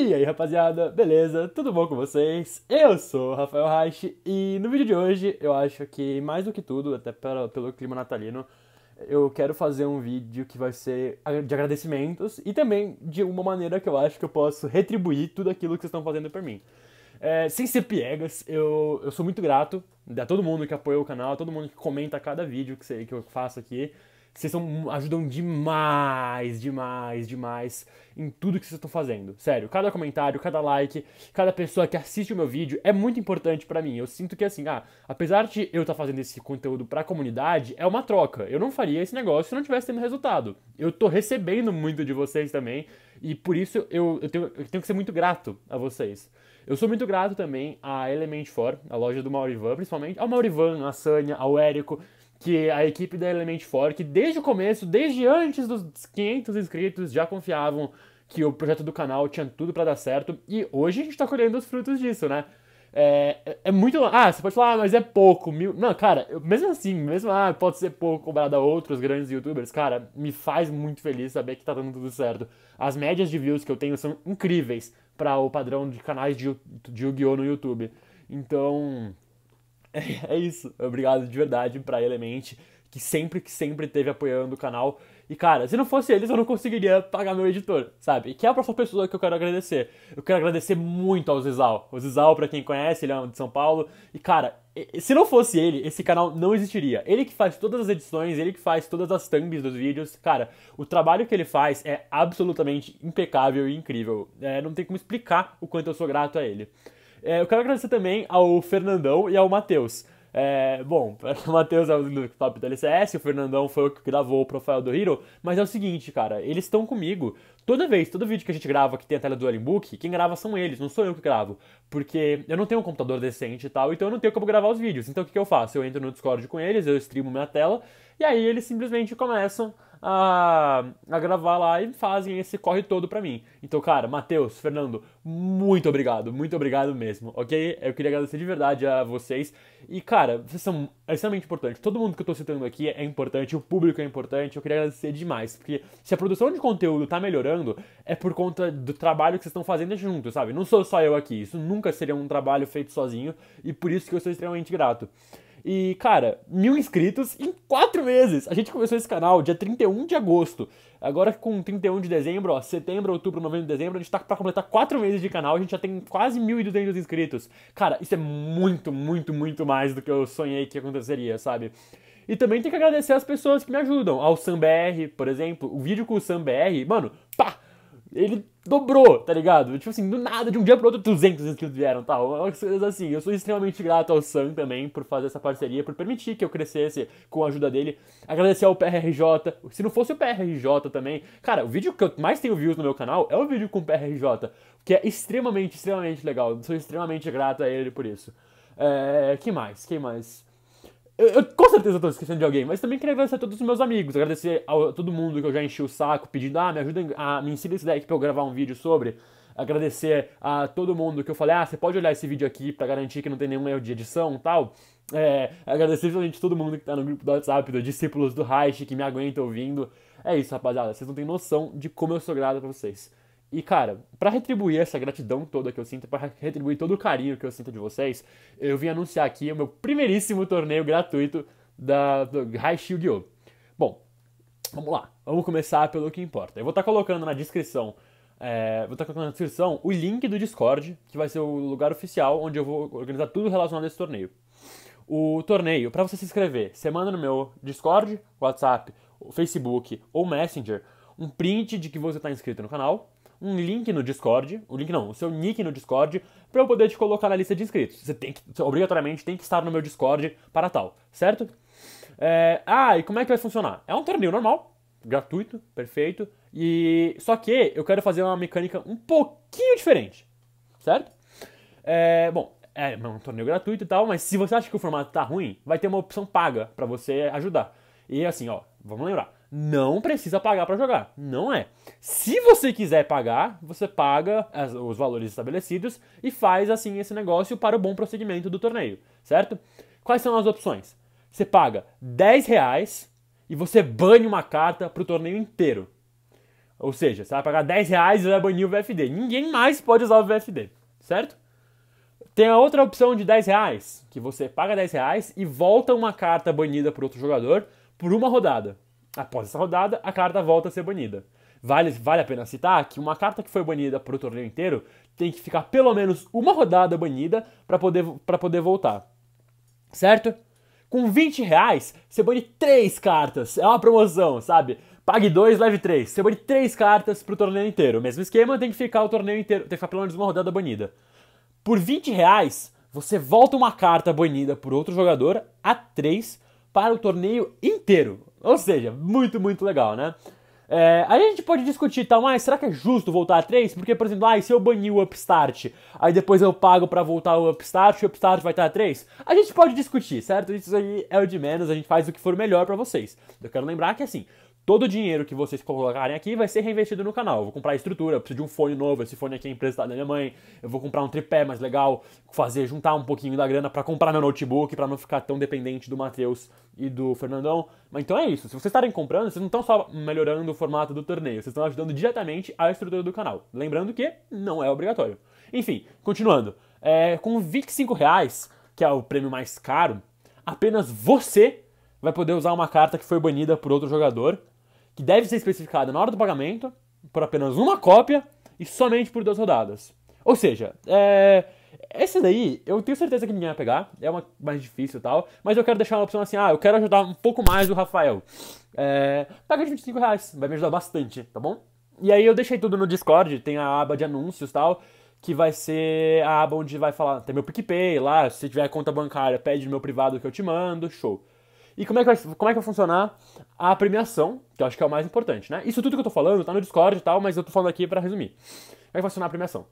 E aí, rapaziada, beleza? Tudo bom com vocês? Eu sou o Rafael Reich e no vídeo de hoje eu acho que, mais do que tudo, até pelo, pelo clima natalino, eu quero fazer um vídeo que vai ser de agradecimentos e também de uma maneira que eu acho que eu posso retribuir tudo aquilo que vocês estão fazendo por mim. É, sem ser piegas, eu, eu sou muito grato a todo mundo que apoia o canal, a todo mundo que comenta cada vídeo que, você, que eu faço aqui. Vocês são, ajudam demais, demais, demais em tudo que vocês estão fazendo. Sério, cada comentário, cada like, cada pessoa que assiste o meu vídeo é muito importante para mim. Eu sinto que assim, ah, apesar de eu estar tá fazendo esse conteúdo para a comunidade, é uma troca. Eu não faria esse negócio se não tivesse tendo resultado. Eu tô recebendo muito de vocês também e por isso eu, eu, tenho, eu tenho que ser muito grato a vocês. Eu sou muito grato também a Element 4, a loja do Maurivan, principalmente, ao Maurivan, à Sânia, ao Érico, que a equipe da Element 4, que desde o começo, desde antes dos 500 inscritos, já confiavam que o projeto do canal tinha tudo para dar certo, e hoje a gente tá colhendo os frutos disso, né? É, é muito. Ah, você pode falar, ah, mas é pouco, mil. Não, cara, mesmo assim, mesmo, ah, pode ser pouco comparado a outros grandes youtubers, cara, me faz muito feliz saber que tá dando tudo certo. As médias de views que eu tenho são incríveis para o padrão de canais de, de Yu-Gi-Oh! no YouTube. Então é, é, isso. Obrigado de verdade pra Element, que sempre, que sempre teve apoiando o canal. E, cara, se não fosse eles, eu não conseguiria pagar meu editor, sabe? E que é a próxima pessoa que eu quero agradecer. Eu quero agradecer muito ao Zizal. O Zizal, pra quem conhece, ele é de São Paulo. E, cara, se não fosse ele, esse canal não existiria. Ele que faz todas as edições, ele que faz todas as thumbs dos vídeos. Cara, o trabalho que ele faz é absolutamente impecável e incrível. É, não tem como explicar o quanto eu sou grato a ele. É, eu quero agradecer também ao Fernandão e ao Matheus. É, bom, o Matheus é o do top do LCS, o Fernandão foi o que gravou o profile do Hero, mas é o seguinte, cara, eles estão comigo. Toda vez, todo vídeo que a gente grava que tem a tela do Alien Book, quem grava são eles, não sou eu que gravo. Porque eu não tenho um computador decente e tal, então eu não tenho como gravar os vídeos. Então o que, que eu faço? Eu entro no Discord com eles, eu streamo minha tela, e aí eles simplesmente começam a, a gravar lá e fazem esse corre todo pra mim. Então, cara, Matheus, Fernando, muito obrigado, muito obrigado mesmo, ok? Eu queria agradecer de verdade a vocês. E, cara, vocês são extremamente importantes. Todo mundo que eu tô citando aqui é importante, o público é importante. Eu queria agradecer demais, porque se a produção de conteúdo tá melhorando, é por conta do trabalho que vocês estão fazendo junto, sabe? Não sou só eu aqui, isso nunca seria um trabalho feito sozinho e por isso que eu sou extremamente grato. E, cara, mil inscritos em quatro meses. A gente começou esse canal dia 31 de agosto. Agora com 31 de dezembro, ó, setembro, outubro, novembro, dezembro, a gente tá pra completar quatro meses de canal, a gente já tem quase 1.200 inscritos. Cara, isso é muito, muito, muito mais do que eu sonhei que aconteceria, sabe? E também tem que agradecer as pessoas que me ajudam, ao SamBR, por exemplo, o vídeo com o SamBR, mano, pá! ele dobrou, tá ligado? Tipo assim, do nada, de um dia pro outro, 200 inscritos vieram, tal. É Coisas assim, eu sou extremamente grato ao Sam também por fazer essa parceria, por permitir que eu crescesse com a ajuda dele. Agradecer ao PRJ. Se não fosse o PRJ também... Cara, o vídeo que eu mais tenho views no meu canal é o vídeo com o PRJ, que é extremamente, extremamente legal. sou extremamente grato a ele por isso. É, que mais? Que mais? Eu, eu, com certeza tô esquecendo de alguém, mas também queria agradecer a todos os meus amigos, agradecer a todo mundo que eu já enchi o saco pedindo, ah, me ajuda, a, ah, me ensina esse deck pra eu gravar um vídeo sobre. Agradecer a todo mundo que eu falei, ah, você pode olhar esse vídeo aqui para garantir que não tem nenhum erro de edição e tal. É, agradecer principalmente todo mundo que tá no grupo do WhatsApp, dos discípulos do Reich, que me aguenta ouvindo. É isso, rapaziada, vocês não têm noção de como eu sou grato pra vocês. E, cara, para retribuir essa gratidão toda que eu sinto, para retribuir todo o carinho que eu sinto de vocês, eu vim anunciar aqui o meu primeiríssimo torneio gratuito da, do Raish yu Bom, vamos lá. Vamos começar pelo que importa. Eu vou estar tá colocando na descrição é, vou estar tá colocando na descrição o link do Discord, que vai ser o lugar oficial onde eu vou organizar tudo relacionado a esse torneio. O torneio, para você se inscrever, você manda no meu Discord, WhatsApp, Facebook ou Messenger um print de que você está inscrito no canal um link no Discord, o link não, o seu nick no Discord, para eu poder te colocar na lista de inscritos. Você tem que, você obrigatoriamente tem que estar no meu Discord para tal, certo? É, ah, e como é que vai funcionar? É um torneio normal, gratuito, perfeito. E só que eu quero fazer uma mecânica um pouquinho diferente, certo? É, bom, é, é um torneio gratuito e tal, mas se você acha que o formato tá ruim, vai ter uma opção paga para você ajudar. E assim, ó, vamos lembrar não precisa pagar para jogar. Não é. Se você quiser pagar, você paga as, os valores estabelecidos e faz assim esse negócio para o bom prosseguimento do torneio, certo? Quais são as opções? Você paga 10 reais e você banha uma carta para o torneio inteiro. Ou seja, você vai pagar 10 reais e vai banir o VFD. Ninguém mais pode usar o VFD, certo? Tem a outra opção de 10 reais, que você paga 10 reais e volta uma carta banida por outro jogador por uma rodada. Após essa rodada, a carta volta a ser banida. Vale, vale a pena citar que uma carta que foi banida para o torneio inteiro tem que ficar pelo menos uma rodada banida para poder, poder voltar. Certo? Com 20 reais, você bane 3 cartas. É uma promoção, sabe? Pague 2, leve 3. Você bane 3 cartas pro torneio inteiro. Mesmo esquema, tem que ficar o torneio inteiro. Tem que ficar pelo menos uma rodada banida. Por 20 reais, você volta uma carta banida por outro jogador a 3 para o torneio inteiro. Ou seja, muito, muito legal, né? É, a gente pode discutir, tal, tá, mas será que é justo voltar a 3? Porque, por exemplo, ah, se eu banir o Upstart, aí depois eu pago para voltar o Upstart, o Upstart vai estar a 3? A gente pode discutir, certo? Isso aí é o de menos, a gente faz o que for melhor para vocês. Eu quero lembrar que, assim, Todo o dinheiro que vocês colocarem aqui vai ser reinvestido no canal. Eu vou comprar estrutura, eu preciso de um fone novo, esse fone aqui é emprestado da minha mãe. Eu vou comprar um tripé mais legal, fazer juntar um pouquinho da grana para comprar meu notebook, para não ficar tão dependente do Matheus e do Fernandão. Mas então é isso. Se vocês estarem comprando, vocês não estão só melhorando o formato do torneio, vocês estão ajudando diretamente a estrutura do canal. Lembrando que não é obrigatório. Enfim, continuando. É, com 25 reais, que é o prêmio mais caro, apenas você vai poder usar uma carta que foi banida por outro jogador que deve ser especificada na hora do pagamento, por apenas uma cópia e somente por duas rodadas. Ou seja, é... essa daí eu tenho certeza que ninguém vai pegar, é uma mais difícil e tal, mas eu quero deixar uma opção assim, ah, eu quero ajudar um pouco mais o Rafael. É... Paga 25 reais, vai me ajudar bastante, tá bom? E aí eu deixei tudo no Discord, tem a aba de anúncios e tal, que vai ser a aba onde vai falar, tem meu PicPay lá, se tiver conta bancária, pede no meu privado que eu te mando, show. E como é, que vai, como é que vai funcionar a premiação, que eu acho que é o mais importante, né? Isso tudo que eu tô falando tá no Discord e tal, mas eu tô falando aqui para resumir. Como é que vai funcionar a premiação?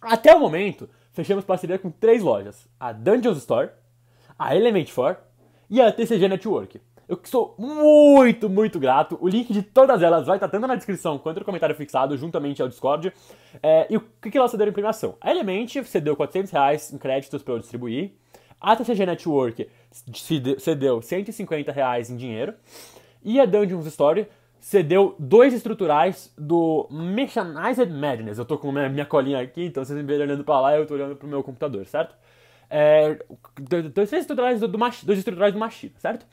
Até o momento, fechamos parceria com três lojas: a Dungeons Store, a Element 4 e a TCG Network. Eu sou muito, muito grato. O link de todas elas vai estar tá tanto na descrição quanto no comentário fixado, juntamente ao Discord. É, e o que, que elas cederam em premiação? A Element cedeu 400 reais em créditos para eu distribuir. A TCG Network cedeu 150 reais em dinheiro. E a Dungeons Story cedeu dois estruturais do Mechanized Madness. Eu tô com minha, minha colinha aqui, então vocês me verem olhando pra lá eu tô olhando pro meu computador, certo? É, dois estruturais do, do, dois estruturais do Machina, certo?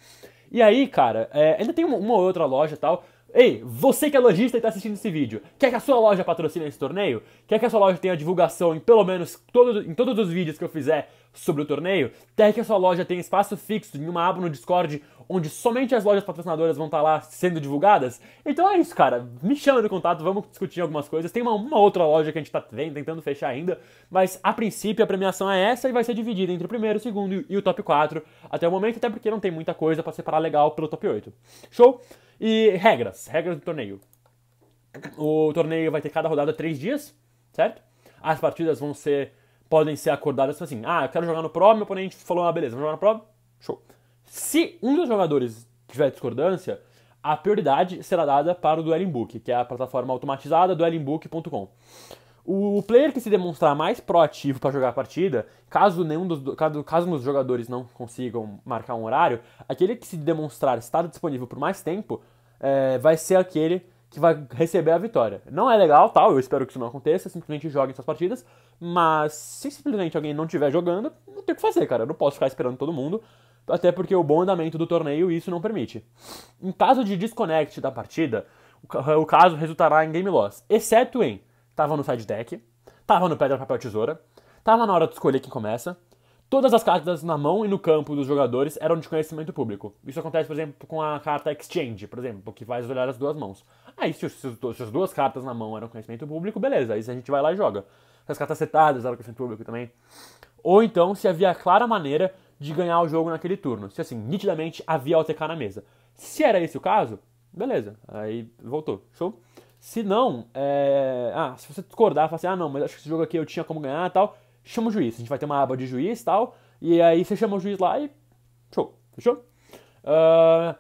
E aí, cara, é, ainda tem uma, uma outra loja e tal. Ei, você que é lojista e tá assistindo esse vídeo, quer que a sua loja patrocine esse torneio? Quer que a sua loja tenha divulgação em pelo menos todo, em todos os vídeos que eu fizer sobre o torneio? até que a sua loja tenha espaço fixo em uma aba no Discord onde somente as lojas patrocinadoras vão estar tá lá sendo divulgadas? Então é isso, cara. Me chama no contato, vamos discutir algumas coisas. Tem uma, uma outra loja que a gente está tentando fechar ainda, mas a princípio a premiação é essa e vai ser dividida entre o primeiro, o segundo e o top 4 até o momento, até porque não tem muita coisa para separar legal pelo top 8. Show? E regras, regras do torneio. O torneio vai ter cada rodada 3 dias, certo? As partidas vão ser podem ser acordadas tipo assim: ah, eu quero jogar no Pro, meu oponente falou, ah, beleza, vou jogar no Pro, show. Se um dos jogadores tiver discordância, a prioridade será dada para o Dueling Book, que é a plataforma automatizada duelingbook.com. O player que se demonstrar mais proativo para jogar a partida, caso nenhum dos caso, caso um dos jogadores não consigam marcar um horário, aquele que se demonstrar estar disponível por mais tempo é, vai ser aquele que vai receber a vitória. Não é legal, tal, eu espero que isso não aconteça, simplesmente joguem suas partidas, mas se simplesmente alguém não estiver jogando, não tem o que fazer, cara, eu não posso ficar esperando todo mundo, até porque o bom andamento do torneio isso não permite. Em caso de desconecte da partida, o caso resultará em game loss, exceto em tava no side deck, tava no pedra, papel, tesoura, tava na hora de escolher quem começa, Todas as cartas na mão e no campo dos jogadores eram de conhecimento público. Isso acontece, por exemplo, com a carta Exchange, por exemplo, que faz olhar as duas mãos. Aí, se, se, se as duas cartas na mão eram conhecimento público, beleza, aí a gente vai lá e joga. Se as cartas setadas eram conhecimento público também. Ou então, se havia clara maneira de ganhar o jogo naquele turno. Se, assim, nitidamente havia OTK na mesa. Se era esse o caso, beleza, aí voltou, show? Se não, é... ah, se você discordar, falar assim, ah não, mas acho que esse jogo aqui eu tinha como ganhar tal, chama o juiz. A gente vai ter uma aba de juiz tal, e aí você chama o juiz lá e show, fechou? Uh,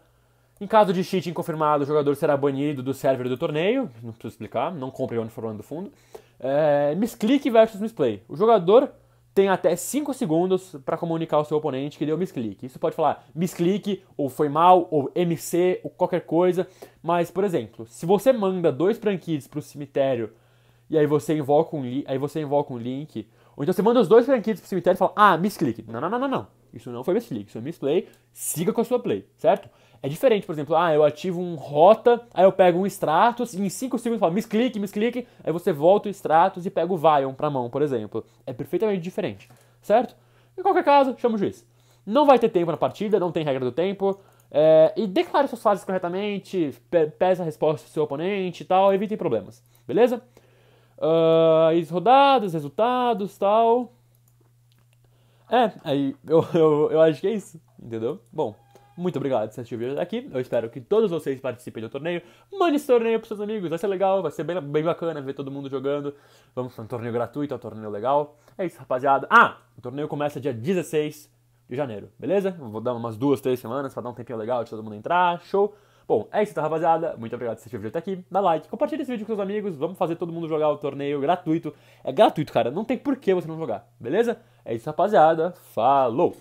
em caso de cheating confirmado, o jogador será banido do server do torneio. Não preciso explicar, não comprei o uniforme do fundo. É, misclick versus misplay. O jogador tem até 5 segundos para comunicar ao seu oponente que deu misclick. Isso pode falar misclick, ou foi mal, ou MC, ou qualquer coisa. Mas, por exemplo, se você manda dois prankids para o cemitério e aí você invoca um aí você invoca um link, ou então você manda os dois prankids para o cemitério e fala: "Ah, misclick". Não, não, não, não, não. Isso não foi misclick, isso é misplay. Siga com a sua play, certo? É diferente, por exemplo, ah, eu ativo um rota, aí eu pego um extratos e em 5 segundos eu falo misclick, misclick, aí você volta o extratos e pega o Vion pra mão, por exemplo. É perfeitamente diferente, certo? Em qualquer caso, chama o juiz. Não vai ter tempo na partida, não tem regra do tempo. É, e declare suas fases corretamente, pe a resposta do seu oponente e tal, evitem problemas, beleza? Uh, rodadas, resultados tal. É, aí eu, eu, eu acho que é isso, entendeu? Bom, muito obrigado por assistir o vídeo daqui. Eu espero que todos vocês participem do torneio. Mande esse torneio pros seus amigos, vai ser legal, vai ser bem, bem bacana ver todo mundo jogando. Vamos fazer um torneio gratuito, é um torneio legal. É isso, rapaziada. Ah, o torneio começa dia 16 de janeiro, beleza? Vou dar umas duas, três semanas para dar um tempinho legal de todo mundo entrar, show. Bom, é isso então, rapaziada. Muito obrigado por assistir o vídeo até aqui. Dá like, compartilha esse vídeo com seus amigos. Vamos fazer todo mundo jogar o torneio gratuito. É gratuito, cara. Não tem por que você não jogar, beleza? É isso, rapaziada. Falou!